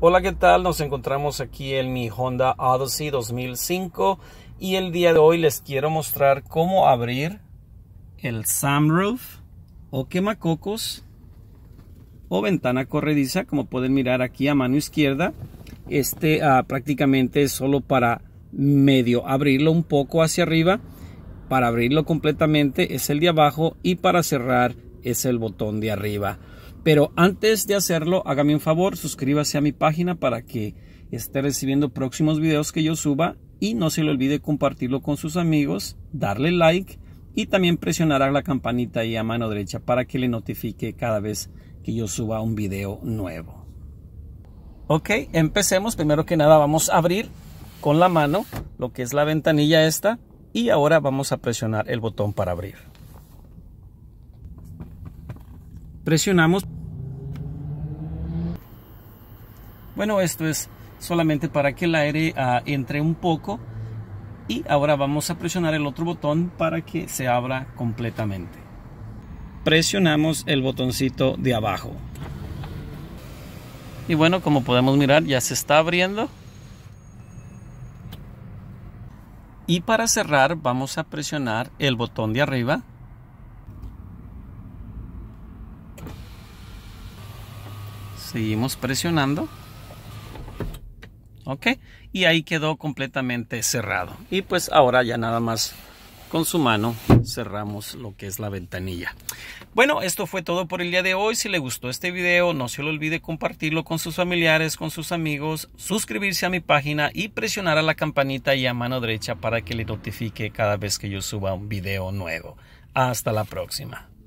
Hola, ¿qué tal? Nos encontramos aquí en mi Honda Odyssey 2005 y el día de hoy les quiero mostrar cómo abrir el sunroof o quemacocos o ventana corrediza, como pueden mirar aquí a mano izquierda. Este ah, prácticamente es solo para medio abrirlo un poco hacia arriba, para abrirlo completamente es el de abajo y para cerrar es el botón de arriba. Pero antes de hacerlo, hágame un favor, suscríbase a mi página para que esté recibiendo próximos videos que yo suba y no se le olvide compartirlo con sus amigos, darle like y también presionar a la campanita ahí a mano derecha para que le notifique cada vez que yo suba un video nuevo. Ok, empecemos. Primero que nada vamos a abrir con la mano lo que es la ventanilla esta y ahora vamos a presionar el botón para abrir. presionamos. Bueno, esto es solamente para que el aire ah, entre un poco y ahora vamos a presionar el otro botón para que se abra completamente. Presionamos el botoncito de abajo. Y bueno, como podemos mirar, ya se está abriendo. Y para cerrar, vamos a presionar el botón de arriba Seguimos presionando. Ok, y ahí quedó completamente cerrado. Y pues ahora ya nada más con su mano cerramos lo que es la ventanilla. Bueno, esto fue todo por el día de hoy. Si le gustó este video, no se le olvide compartirlo con sus familiares, con sus amigos, suscribirse a mi página y presionar a la campanita y a mano derecha para que le notifique cada vez que yo suba un video nuevo. Hasta la próxima.